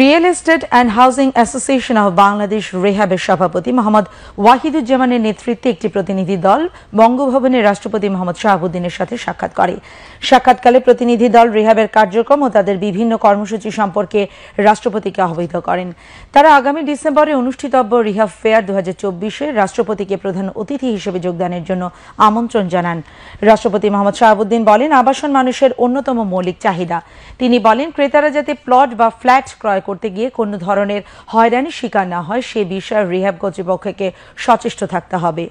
real estate and housing association of Bangladesh রেহাবের সভাপতি মোহাম্মদ ওয়াহিদুজ্জামানের নেতৃত্বে একটি প্রতিনিধি দল বঙ্গভবনে রাষ্ট্রপতি মোহাম্মদ শাহাবুদ্দিনের সাথে সাক্ষাৎ করে সাক্ষাৎকালে প্রতিনিধি দল রেহাবের কার্যক্রম ও তাদের বিভিন্ন কর্মসূচি সম্পর্কে রাষ্ট্রপতিকে অবহিত করেন তারা আগামী ডিসেম্বরে অনুষ্ঠিতব্য রিহাব ফেয়ার দু হাজার রাষ্ট্রপতিকে প্রধান অতিথি হিসেবে যোগদানের জন্য আমন্ত্রণ জানান রাষ্ট্রপতি মোহাম্মদ শাহাবুদ্দিন বলেন আবাসন মানুষের অন্যতম মৌলিক চাহিদা তিনি বলেন ক্রেতারা যাতে প্লট বা ফ্ল্যাট ক্রয় করতে গিয়ে কোনো ধরনের হয়রানির শিকার না হয় সে বিষয়ে রিহ্যাব কর্তৃপক্ষকে সচেষ্ট থাকতে হবে